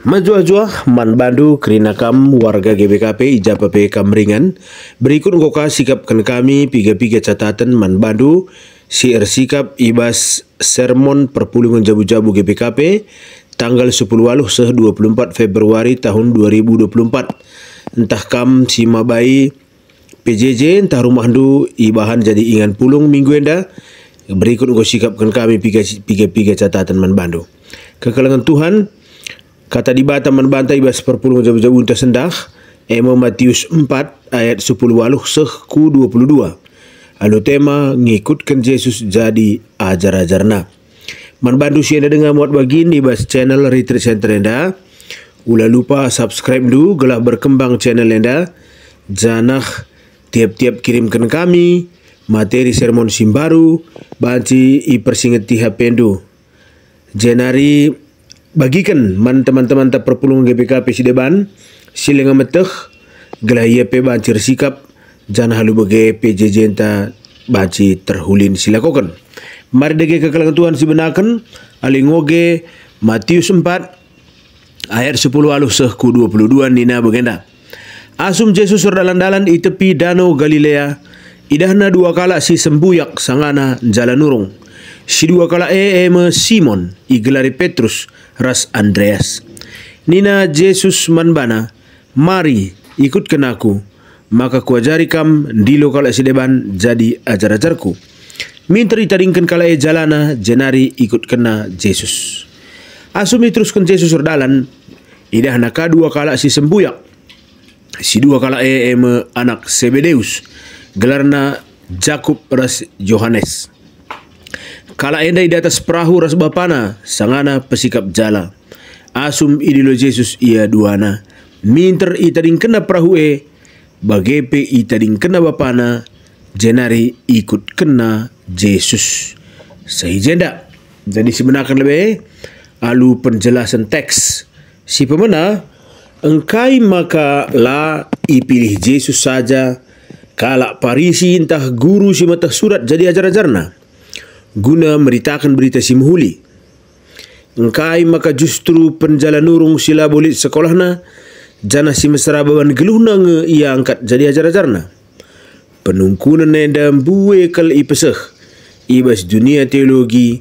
Majua-jua man bandu kerina kam warga GBKP ijapape kamringan. Berikut koka sikap ken kami piga-piga catatan man bandu si sikap ibas sermon perpulungan jabu-jabu GBKP tanggal 10 waluh puluh 24 Februari tahun 2024. Entah kam si mabai PJJ entah rumah du ibahan jadi ingan pulung minggu enda. Berikut sikap ken kami piga-piga catatan man bandu. Kekalangan Tuhan, Kata di dibata menbantai bas perpuluh jauh-jauh sendak. Emo Matius 4 ayat 10 waluh sehku 22. Alu tema ngikutkan Yesus jadi ajar-ajarna. Menbantu sienda dengan muat bagin di bas channel Retreat Center enda. Ula lupa subscribe dulu gelah berkembang channel anda. Janah tiap-tiap kirimkan kami materi sermon simbaru banci i persingeti hapendu. Jenari bagikan man teman-teman tak perpulung GPKP sideban silinga meteh gelaya pe bancir sikap jan halu bege PJJ ta baci terhulin silakokan mari dege kekalangan Tuhan sibenakan alingoge Matius 4 ayat 10 aluh sehku 22 nina begenda Asum Yesus dalan-dalan i tepi danau Galilea idahna dua kala si sembuyak sangana jalan nurung Sidua kala ee ema Simon igelari Petrus ras Andreas. Nina Jesus manbana, mari ikut kenaku, maka kuajari kam di kala sideban jadi ajar-ajarku. Minta kala e jalana jenari ikut kena Jesus. Asumi teruskan Jesus berdalan, idah naka dua kala si sembuyak. Si dua kala ee ema anak Sebedeus, gelarna Jakub ras Johannes. Kala endai di atas perahu ras bapana, sangana pesikap jala. Asum idilo Yesus ia duana. Minter itading kena perahu e, bagepe itading kena bapana, jenari ikut kena Yesus. Saya jenda. Jadi sebenarnya lebih alu penjelasan teks. Si pemena, engkai maka la ipilih Yesus saja, kalak parisi intah guru si mata surat jadi ajar-ajarna. guna meritakan berita simhuli. Engkai maka justru penjalan urung sila bulit sekolahna, jana si mesra beban geluh nange ia angkat jadi ajar-ajarna. Penungkuna nenda buwe kal ipeseh, ibas dunia teologi,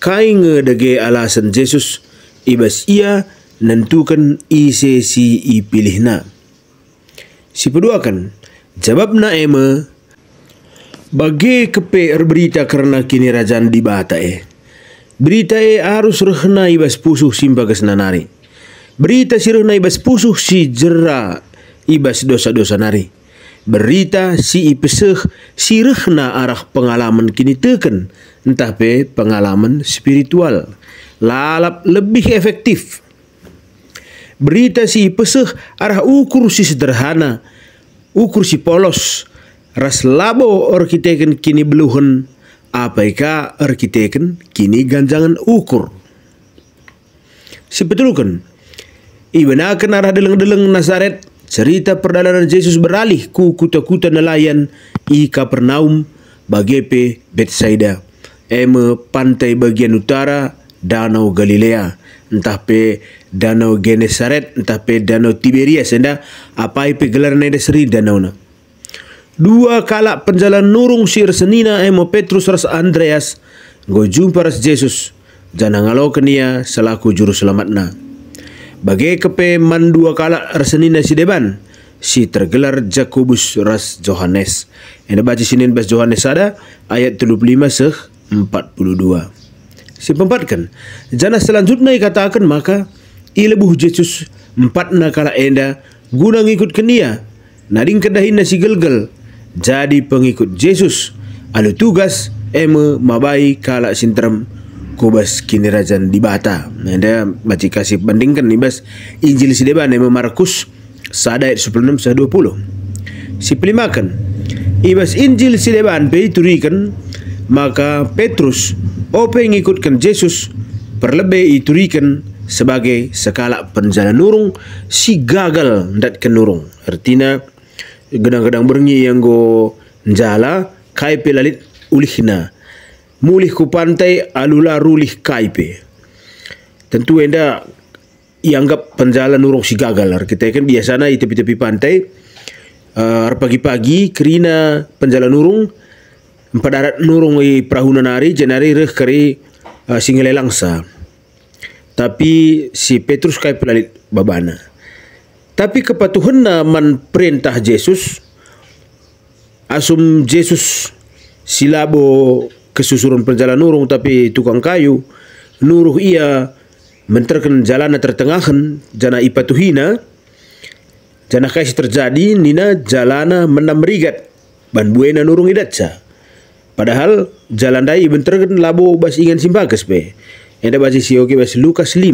kai nge dege alasan Yesus, ibas ia nentukan isi si ipilihna. Si peduakan, na emang, Bagi kepe berita karena kini rajan di bata eh. Berita eh harus rehnai ibas pusuh simpa nanari, Berita si rehnai ibas pusuh si jera ibas dosa-dosa nari. Berita si ipeseh si rehna arah pengalaman kini teken. Entah pe pengalaman spiritual. Lalap lebih efektif. Berita si ipeseh arah ukur si sederhana. Ukur si polos ras labo orkiteken kini beluhen apaika orkiteken kini ganjangan ukur sebetulkan ibana kenara deleng-deleng Nazaret cerita perjalanan Yesus beralih ku kuta-kuta nelayan i Kapernaum bagepe Betsaida eme pantai bagian utara Danau Galilea entah pe Danau Genesaret entah pe Danau Tiberias enda apa ipe gelar nede seri danau na Dua kalak penjalan nurung sir senina emo Petrus ras Andreas. Go jumpa ras Yesus. Jana ngalau kenia selaku juru selamatna. Bagai kepe man dua kalak senina si deban. Si tergelar Jakobus ras Johannes. Ena baca sinin bas Johannes ada ayat 35 seh 42. Si pempatkan. Jana selanjutnya katakan maka ilebuh Yesus empat nakala enda guna ngikut kenia. Nading kedahin nasi gelgel. -gel jadi pengikut Yesus alu tugas eme mabai kalak sintrem kubas kini rajan di bata ada nah, baca kasih bandingkan nih bas Injil sideban eme Markus sadayat 16 20 pelimakan ibas Injil sideban peiturikan maka Petrus ope ngikutkan Yesus perlebih iturikan sebagai sekala penjalan nurung si gagal dat kenurung artinya gedang-gedang berngi yang go njala kaipe lalit ulihna mulih ku pantai alula rulih kaipe tentu enda ianggap penjala nurung si gagal kita kan biasana di tepi-tepi pantai uh, pagi-pagi kerina penjala nurung empadarat nurung i perahu nanari jenari reh kari uh, eh, single langsa tapi si Petrus kaipe lalit babana tapi kepatuhanna man perintah Yesus asum Yesus silabo kesusurun perjalanan urung tapi tukang kayu nuruh ia menterken jalana tertengahan jana ipatuhina jana kaisi terjadi nina jalana menamrigat ban buena nurung idatsa padahal jalan dai benterken labo bas ingan simpages be enda basi sioki bas Lukas 5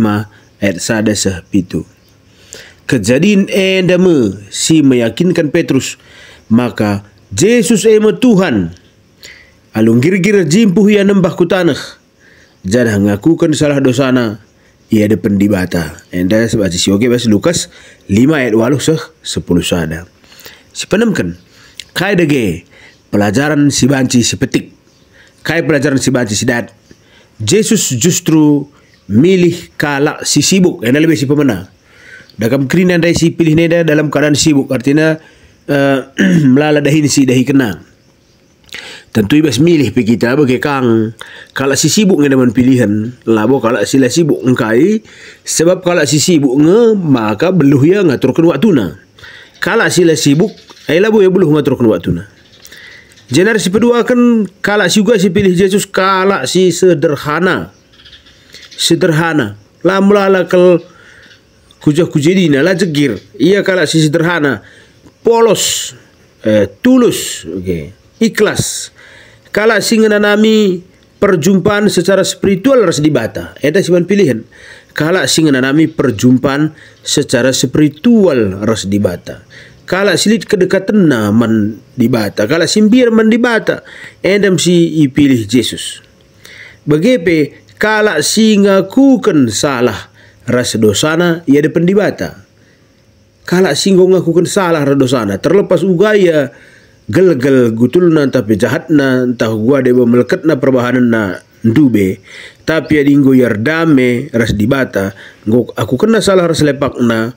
ayat sadasa pitu Kejadian endama si meyakinkan Petrus, maka Yesus ema Tuhan. Alung gir-gir jimpuh ia nembah kutanah. Janah ngakukan salah dosana. Ia depan pendibata. Enda sebaca si oke bahasa Lukas 5 ayat waluh seh 10 sada. Si penemkan. Kai dege pelajaran si banci si petik. Kai pelajaran si banci si dat. Yesus justru milih kalak si sibuk. Enda lebih si pemenang. Dagam kerina dai si pilih neda dalam keadaan sibuk artinya uh, melala dahin si dahi kena. Tentu ibas milih pi kita bagi kang. Kalau si sibuk nge dengan pilihan, labo kalau sila sibuk engkai, sebab kalau si sibuk nge maka beluh ya ngaturkan waktuna. Kalau sila sibuk, ay labo ya beluh ngaturkan waktuna. Generasi kedua kan kalau si juga si pilih Yesus kalau si sederhana. Sederhana. Lah mulala kalau Kujah kujadi nala jegir ia kala sisi terhana, polos eh, tulus okay. ikhlas kala singana nami perjumpaan secara spiritual harus dibata eta siban pilihan kala singana nami perjumpaan secara spiritual harus dibata kala silit kedekatan naman dibata kala simbir man dibata endem si ipilih Yesus bagepe kala singa kuken salah rasa dosana ia depan dibata. Kala singgong kan salah rasa dosana. Terlepas ya gel-gel gutulna tapi jahatna entah gua deba meleketna perbahanan na dube tapi ada inggo yardame ras dibata ngok aku kena salah ras lepakna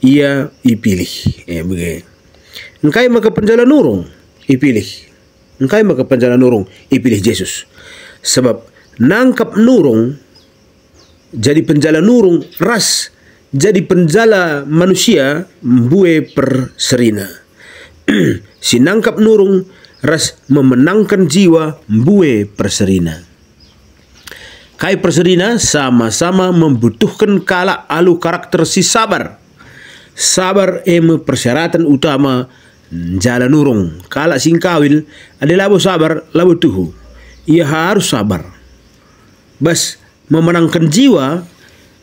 ia ipilih eh begini engkai maka penjala nurung ipilih engkai maka penjala nurung ipilih Yesus sebab nangkap nurung jadi penjala nurung ras jadi penjala manusia bue perserina sinangkap nurung ras memenangkan jiwa bue perserina kai perserina sama-sama membutuhkan kala alu karakter si sabar sabar em persyaratan utama jalan nurung kala singkawil adalah labu sabar labu tuhu ia harus sabar bas memenangkan jiwa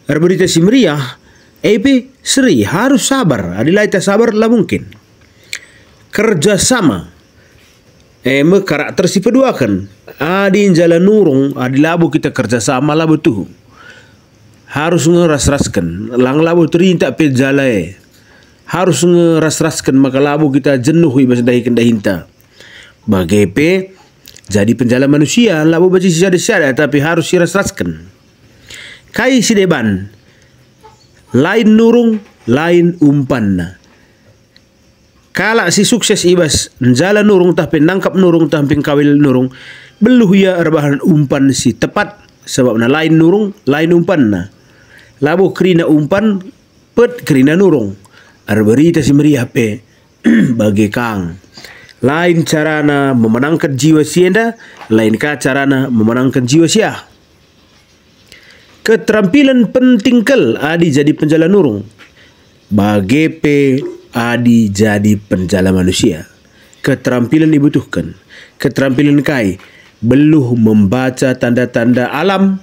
berita meriah EP seri harus sabar adilai tak sabar lah mungkin kerjasama Eme karakter si peduakan adin jalan nurung labu kita kerjasama lah betul harus ngeras-raskan lang labu terinta pe jalae harus ngeras-raskan maka labu kita jenuh ibas dahi kenda hinta bagai jadi penjala manusia labu baca sisa-sisa tapi harus ras raskan Kai sideban. Lain nurung, lain umpan. Kala si sukses ibas, njala nurung tapi nangkap nurung tapi kawil nurung. Beluh ya rebahan umpan si tepat. sebabna lain nurung, lain umpan na. Labu kerina umpan, pet kerina nurung. Arberita si meriah pe, bagi kang. Lain carana memenangkan jiwa sienda, lain carana memenangkan jiwa siah. Keterampilan penting kel adi jadi penjala nurung. Pe adi jadi penjala manusia. Keterampilan dibutuhkan. Keterampilan kai beluh membaca tanda-tanda alam,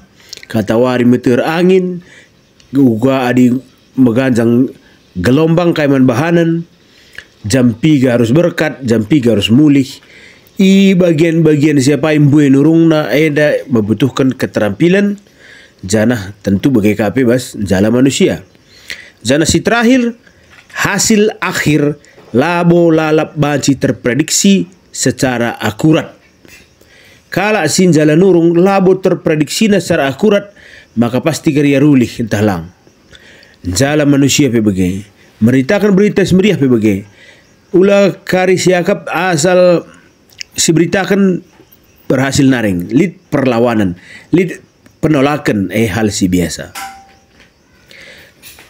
kata wari meter angin, juga adi meganjang gelombang kaiman bahanan, jam piga harus berkat, jam piga harus mulih. I bagian-bagian siapa yang nurungna eda membutuhkan keterampilan Jannah tentu bagi KP bas jala manusia. Jannah si terakhir hasil akhir labo lalap banci terprediksi secara akurat. Kala sin jala nurung labo terprediksi secara akurat maka pasti karya rulih entah lang. Jala manusia pe Meritakan berita semeriah pe bagai. Ulah kari siakap asal si beritakan berhasil naring lid perlawanan lid penolakan e hal si biasa.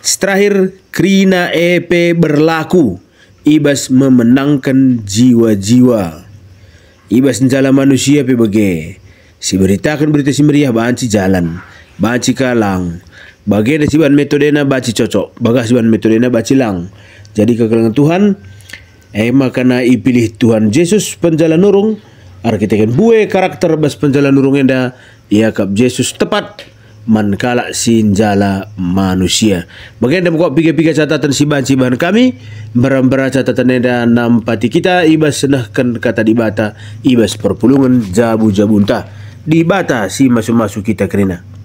Terakhir, Krina EP berlaku. Ibas memenangkan jiwa-jiwa. Ibas njala manusia pe Si beritakan berita si meriah banci jalan, banci kalang. Bagai ada siban metodena baci cocok, bagas siban metodena baci lang. Jadi kekalangan Tuhan, eh makana ipilih Tuhan Yesus penjalan nurung, arkitekan bue karakter bas penjala nurung enda kap Yesus tepat mankala sinjala manusia. Bagian dan buka piga-piga catatan siban-siban kami berambara catatan enda nampati kita ibas senahkan kata dibata ibas perpulungan jabu-jabunta dibata si masuk-masuk kita kerina.